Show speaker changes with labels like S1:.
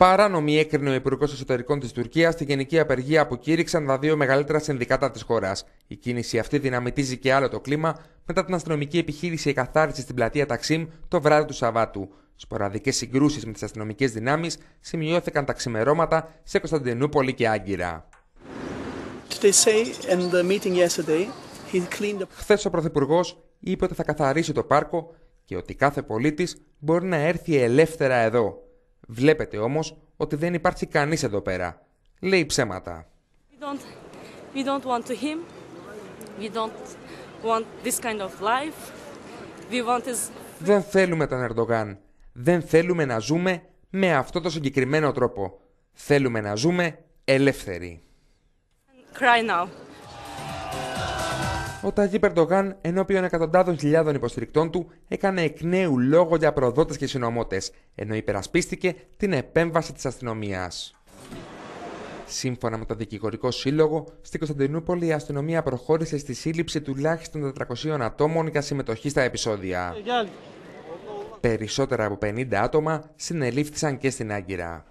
S1: Παράνομη έκρινε ο Υπουργός Εσωτερικών της Τουρκίας τη γενική απεργία που κήρυξαν τα δύο μεγαλύτερα συνδικάτα της χώρας. Η κίνηση αυτή δυναμητίζει και άλλο το κλίμα μετά την αστυνομική επιχείρηση εκαθάριση στην πλατεία Ταξίμ το βράδυ του Σαββάτου. Σποραδικές συγκρούσεις με τις αστυνομικές δυνάμεις σημειώθηκαν τα ξημερώματα σε Κωνσταντινούπολη και Άγκυρα. Χθες ο Πρωθυπουργός είπε ότι θα καθαρίσει το πάρκο και ότι κάθε πολίτης μπορεί να έρθει ελεύθερα εδώ. Βλέπετε όμως ότι δεν υπάρχει κανείς εδώ πέρα. Λέει ψέματα. Δεν θέλουμε τον Ερντογάν. Δεν θέλουμε να ζούμε με αυτό το συγκεκριμένο τρόπο. Θέλουμε να ζούμε ελεύθεροι. Ο Ταγί Περντογάν, ενώπιον εκατοντάδων χιλιάδων υποστηρικτών του, έκανε εκ νέου λόγο για προδότες και συνωμότες, ενώ υπερασπίστηκε την επέμβαση της αστυνομίας. Σύμφωνα με το Δικηγορικό Σύλλογο, στην Κωνσταντινούπολη η αστυνομία προχώρησε στη σύλληψη τουλάχιστον 400 ατόμων για συμμετοχή στα επεισόδια. Ε, Περισσότερα από 50 άτομα συνελήφθησαν και στην Άγκυρα.